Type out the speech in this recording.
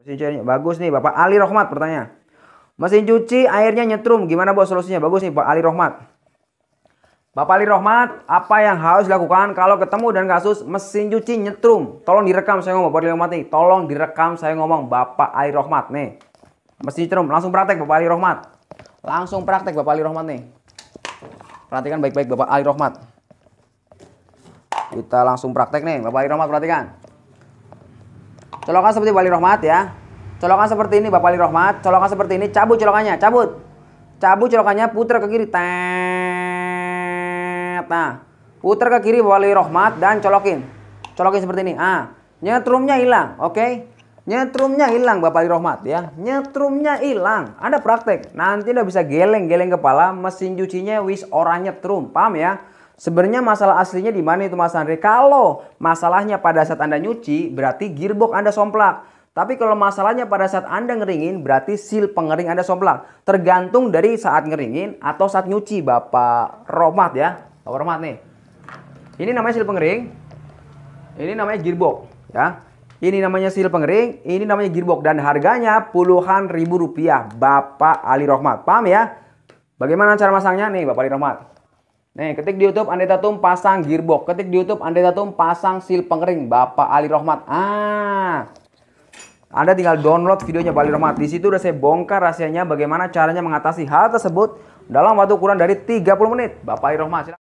Mesin cuci airnya bagus nih Bapak Ali Rohmat pertanyaan. Mesin cuci airnya nyetrum, gimana Bos solusinya? Bagus nih Pak Ali Rohmat. Bapak Ali Rohmat, apa yang harus dilakukan kalau ketemu dan kasus mesin cuci nyetrum? Tolong direkam saya ngomong Bapak Ali Rohmat nih. Tolong direkam saya ngomong Bapak Ali Rohmat nih. Mesin nyetrum, langsung praktek Bapak Ali Rohmat. Langsung praktek Bapak Ali Rohmat nih. Perhatikan baik-baik Bapak Ali Rohmat. Kita langsung praktek nih Bapak Ali Rohmat perhatikan. Colokan seperti wali rohmat ya. Colokan seperti ini Bapak wali rahmat, colokan seperti ini, cabut colokannya, cabut. Cabut colokannya, putar ke kiri. Tet. Nah, putar ke kiri wali rohmat dan colokin. Colokin seperti ini. Ah, nyetrumnya hilang, oke? Okay? Nyetrumnya hilang Bapak wali rahmat ya. Nyetrumnya hilang. ada praktek. Nanti udah bisa geleng-geleng kepala, mesin cucinya wis orangnya nyetrum. Paham ya? Sebenarnya masalah aslinya di mana itu Mas Andre? Kalau masalahnya pada saat Anda nyuci, berarti gearbox Anda somplak. Tapi kalau masalahnya pada saat Anda ngeringin, berarti seal pengering Anda somplak. Tergantung dari saat ngeringin atau saat nyuci, Bapak Romat ya. Bapak Romat nih. Ini namanya seal pengering. Ini namanya gearbox ya. Ini namanya seal pengering, ini namanya gearbox dan harganya puluhan ribu rupiah, Bapak Ali Rohmat. Paham ya? Bagaimana cara masangnya nih, Bapak Ali Rohmat? Nih, ketik di YouTube Andi Tatum pasang gearbox. Ketik di YouTube Andi Tatum pasang sil pengering Bapak Ali Rohmat. Ah. Anda tinggal download videonya Bali Rohmat. Di situ udah saya bongkar rahasianya bagaimana caranya mengatasi hal tersebut dalam waktu kurang dari 30 menit. Bapak Ali Rohmat,